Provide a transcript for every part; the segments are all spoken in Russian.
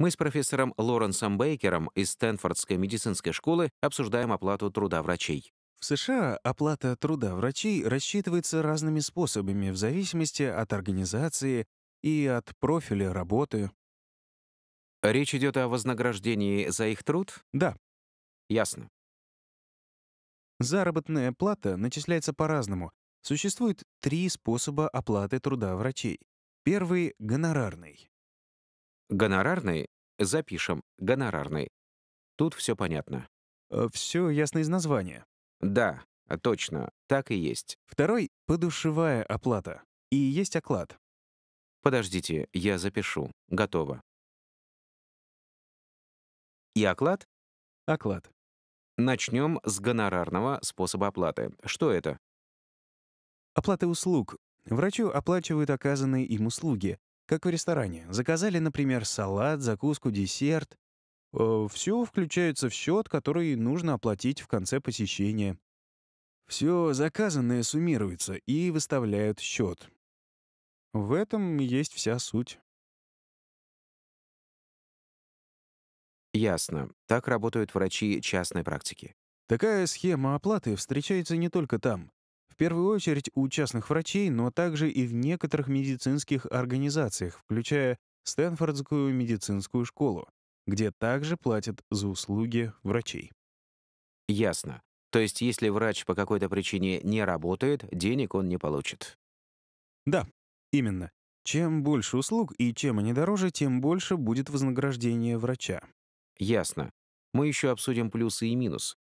Мы с профессором Лоренсом Бейкером из Стэнфордской медицинской школы обсуждаем оплату труда врачей. В США оплата труда врачей рассчитывается разными способами в зависимости от организации и от профиля работы. Речь идет о вознаграждении за их труд? Да. Ясно. Заработная плата начисляется по-разному. Существует три способа оплаты труда врачей. Первый — гонорарный. Гонорарный? Запишем. Гонорарный. Тут все понятно. Э, все ясно из названия. Да, а, точно, так и есть. Второй — подушевая оплата. И есть оклад. Подождите, я запишу. Готово. И оклад? Оклад. Начнем с гонорарного способа оплаты. Что это? Оплата услуг. Врачу оплачивают оказанные им услуги, как в ресторане. Заказали, например, салат, закуску, десерт. Э, все включается в счет, который нужно оплатить в конце посещения. Все заказанное суммируется и выставляют счет. В этом есть вся суть. Ясно. Так работают врачи частной практики. Такая схема оплаты встречается не только там. В первую очередь у частных врачей, но также и в некоторых медицинских организациях, включая Стэнфордскую медицинскую школу, где также платят за услуги врачей. Ясно. То есть если врач по какой-то причине не работает, денег он не получит. Да, именно. Чем больше услуг и чем они дороже, тем больше будет вознаграждение врача. Ясно. Мы еще обсудим плюсы и минусы.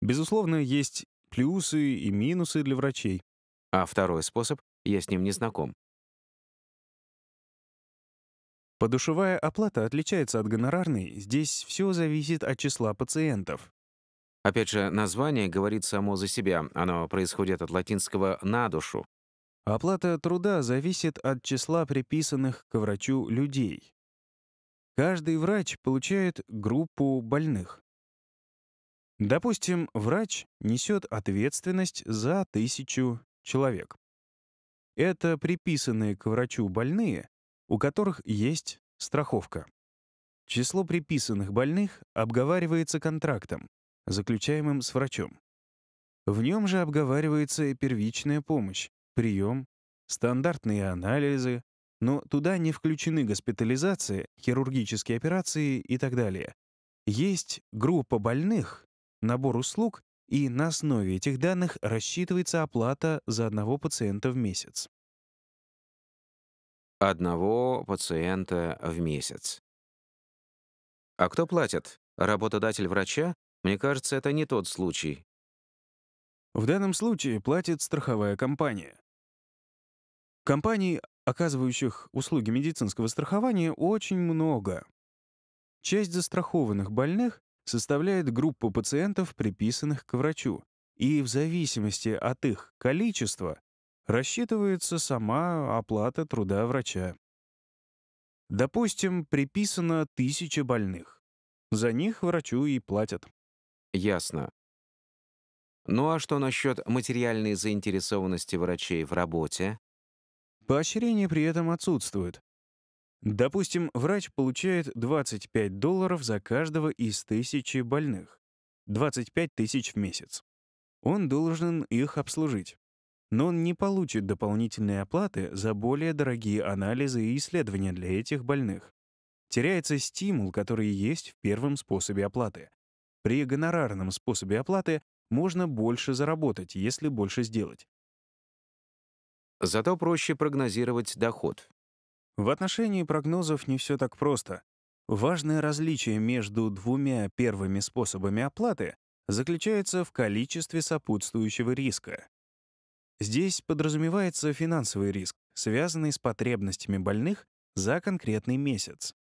Безусловно, есть плюсы и минусы для врачей. А второй способ, я с ним не знаком. Подушевая оплата отличается от гонорарной, здесь все зависит от числа пациентов. Опять же, название говорит само за себя, оно происходит от латинского «на душу». Оплата труда зависит от числа приписанных к врачу людей. Каждый врач получает группу больных. Допустим, врач несет ответственность за тысячу человек. Это приписанные к врачу больные, у которых есть страховка. Число приписанных больных обговаривается контрактом, заключаемым с врачом. В нем же обговаривается и первичная помощь, прием, стандартные анализы, но туда не включены госпитализация, хирургические операции и так далее. Есть группа больных, набор услуг, и на основе этих данных рассчитывается оплата за одного пациента в месяц. Одного пациента в месяц. А кто платит? Работодатель врача? Мне кажется, это не тот случай. В данном случае платит страховая компания. Компаний, оказывающих услуги медицинского страхования, очень много. Часть застрахованных больных составляет группу пациентов, приписанных к врачу, и в зависимости от их количества рассчитывается сама оплата труда врача. Допустим, приписано 1000 больных. За них врачу и платят. Ясно. Ну а что насчет материальной заинтересованности врачей в работе? Поощрение при этом отсутствует. Допустим, врач получает 25 долларов за каждого из тысячи больных. 25 тысяч в месяц. Он должен их обслужить. Но он не получит дополнительные оплаты за более дорогие анализы и исследования для этих больных. Теряется стимул, который есть в первом способе оплаты. При гонорарном способе оплаты можно больше заработать, если больше сделать. Зато проще прогнозировать доход. В отношении прогнозов не все так просто. Важное различие между двумя первыми способами оплаты заключается в количестве сопутствующего риска. Здесь подразумевается финансовый риск, связанный с потребностями больных за конкретный месяц.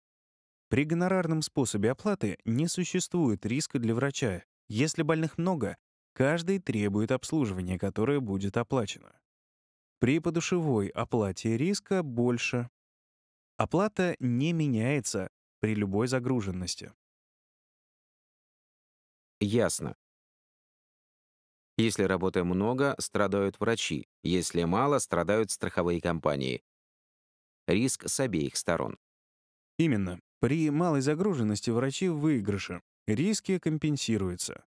При гонорарном способе оплаты не существует риска для врача. Если больных много, каждый требует обслуживания, которое будет оплачено. При подушевой оплате риска больше, Оплата не меняется при любой загруженности. Ясно. Если работы много, страдают врачи. Если мало, страдают страховые компании. Риск с обеих сторон. Именно. При малой загруженности врачи в выигрыше. Риски компенсируются.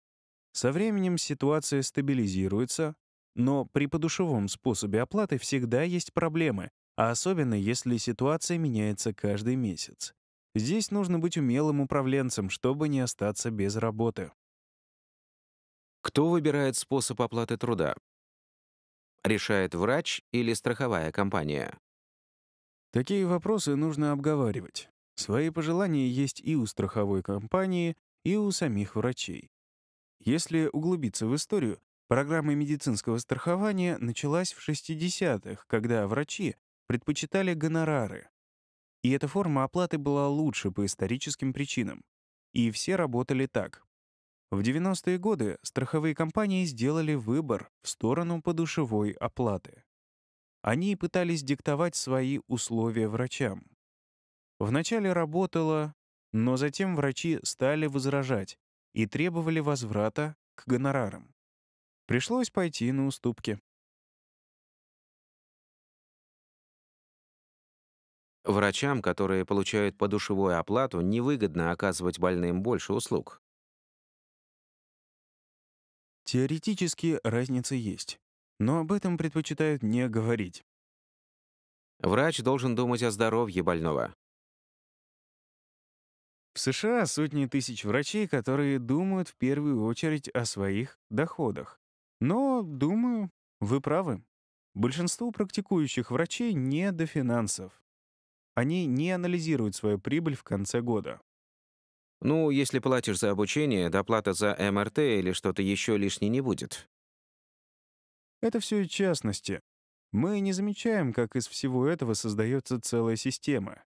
Со временем ситуация стабилизируется, но при подушевом способе оплаты всегда есть проблемы, а особенно, если ситуация меняется каждый месяц. Здесь нужно быть умелым управленцем, чтобы не остаться без работы. Кто выбирает способ оплаты труда? Решает врач или страховая компания? Такие вопросы нужно обговаривать. Свои пожелания есть и у страховой компании, и у самих врачей. Если углубиться в историю, программа медицинского страхования началась в 60-х, когда врачи предпочитали гонорары. И эта форма оплаты была лучше по историческим причинам. И все работали так. В 90-е годы страховые компании сделали выбор в сторону подушевой оплаты. Они пытались диктовать свои условия врачам. Вначале работало, но затем врачи стали возражать и требовали возврата к гонорарам. Пришлось пойти на уступки. Врачам, которые получают подушевую оплату, невыгодно оказывать больным больше услуг. Теоретически разница есть, но об этом предпочитают не говорить. Врач должен думать о здоровье больного. В США сотни тысяч врачей, которые думают в первую очередь о своих доходах. Но, думаю, вы правы. Большинству практикующих врачей не до финансов. Они не анализируют свою прибыль в конце года. Ну, если платишь за обучение, доплата за МРТ или что-то еще лишнее не будет. Это все и частности. Мы не замечаем, как из всего этого создается целая система.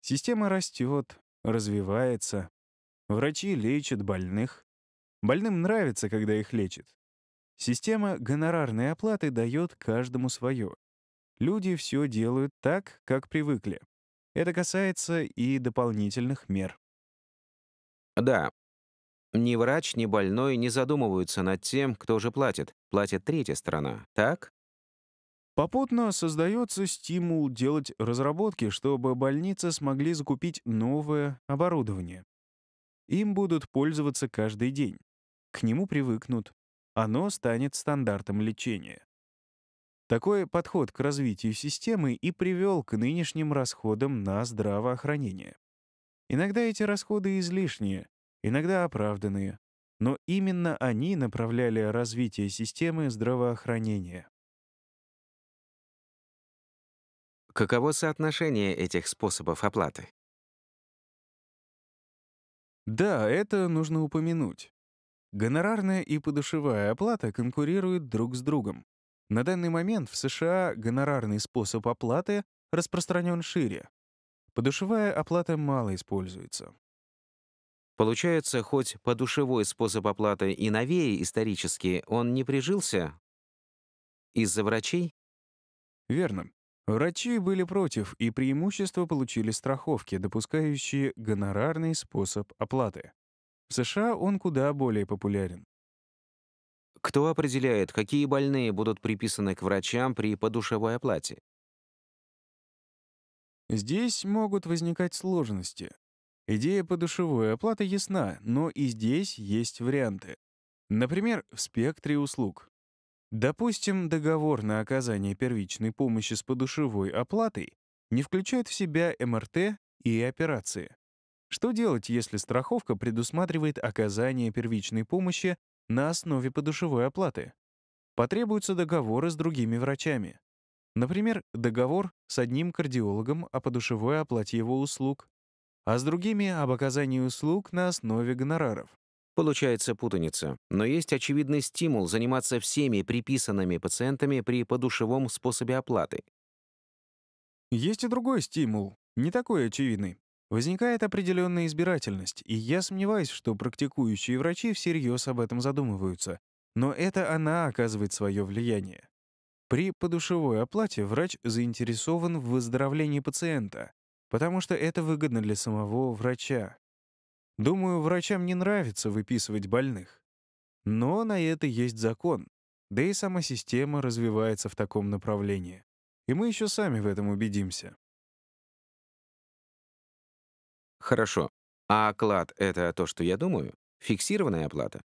Система растет, развивается. Врачи лечат больных. Больным нравится, когда их лечат. Система гонорарной оплаты дает каждому свое люди все делают так, как привыкли. Это касается и дополнительных мер. Да. Ни врач, ни больной не задумываются над тем, кто же платит. Платит третья сторона, так? Попутно создается стимул делать разработки, чтобы больницы смогли закупить новое оборудование. Им будут пользоваться каждый день. К нему привыкнут. Оно станет стандартом лечения. Такой подход к развитию системы и привел к нынешним расходам на здравоохранение. Иногда эти расходы излишние, иногда оправданные, но именно они направляли развитие системы здравоохранения. Каково соотношение этих способов оплаты? Да, это нужно упомянуть. Гонорарная и подушевая оплата конкурируют друг с другом. На данный момент в США гонорарный способ оплаты распространен шире. Подушевая оплата мало используется. Получается, хоть подушевой способ оплаты и новее исторически, он не прижился? Из-за врачей? Верно. Врачи были против, и преимущество получили страховки, допускающие гонорарный способ оплаты. В США он куда более популярен. Кто определяет, какие больные будут приписаны к врачам при подушевой оплате? Здесь могут возникать сложности. Идея подушевой оплаты ясна, но и здесь есть варианты. Например, в спектре услуг. Допустим, договор на оказание первичной помощи с подушевой оплатой не включает в себя МРТ и операции. Что делать, если страховка предусматривает оказание первичной помощи на основе подушевой оплаты. Потребуются договоры с другими врачами. Например, договор с одним кардиологом о подушевой оплате его услуг, а с другими — об оказании услуг на основе гонораров. Получается путаница, но есть очевидный стимул заниматься всеми приписанными пациентами при подушевом способе оплаты. Есть и другой стимул, не такой очевидный. Возникает определенная избирательность, и я сомневаюсь, что практикующие врачи всерьез об этом задумываются, но это она оказывает свое влияние. При подушевой оплате врач заинтересован в выздоровлении пациента, потому что это выгодно для самого врача. Думаю, врачам не нравится выписывать больных. Но на это есть закон, да и сама система развивается в таком направлении. И мы еще сами в этом убедимся. Хорошо. А оклад — это то, что я думаю? Фиксированная оплата?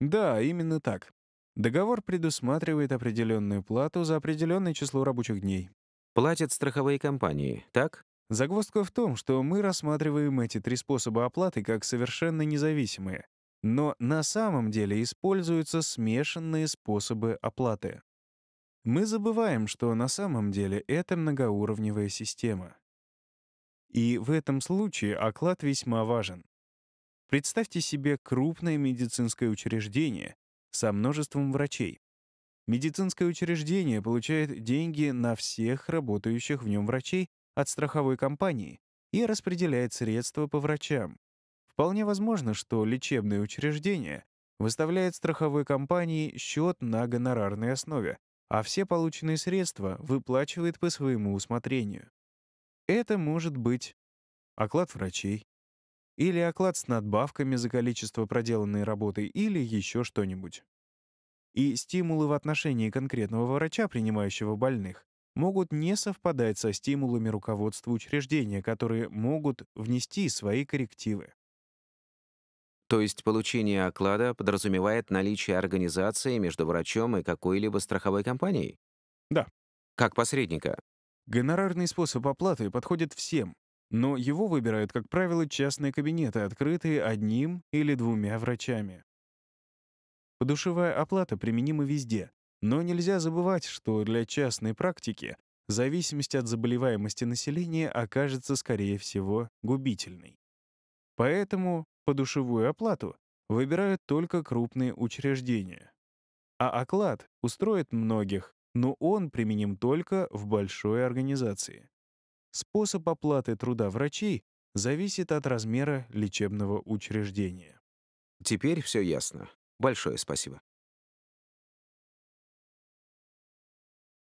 Да, именно так. Договор предусматривает определенную плату за определенное число рабочих дней. Платят страховые компании, так? Загвоздка в том, что мы рассматриваем эти три способа оплаты как совершенно независимые, но на самом деле используются смешанные способы оплаты. Мы забываем, что на самом деле это многоуровневая система. И в этом случае оклад весьма важен. Представьте себе крупное медицинское учреждение со множеством врачей. Медицинское учреждение получает деньги на всех работающих в нем врачей от страховой компании и распределяет средства по врачам. Вполне возможно, что лечебное учреждение выставляет страховой компании счет на гонорарной основе, а все полученные средства выплачивает по своему усмотрению. Это может быть оклад врачей, или оклад с надбавками за количество проделанной работы, или еще что-нибудь. И стимулы в отношении конкретного врача, принимающего больных, могут не совпадать со стимулами руководства учреждения, которые могут внести свои коррективы. То есть получение оклада подразумевает наличие организации между врачом и какой-либо страховой компанией? Да. Как посредника? Гонорарный способ оплаты подходит всем, но его выбирают, как правило, частные кабинеты, открытые одним или двумя врачами. Подушевая оплата применима везде, но нельзя забывать, что для частной практики зависимость от заболеваемости населения окажется, скорее всего, губительной. Поэтому подушевую оплату выбирают только крупные учреждения. А оклад устроит многих, но он применим только в большой организации. Способ оплаты труда врачей зависит от размера лечебного учреждения. Теперь все ясно. Большое спасибо.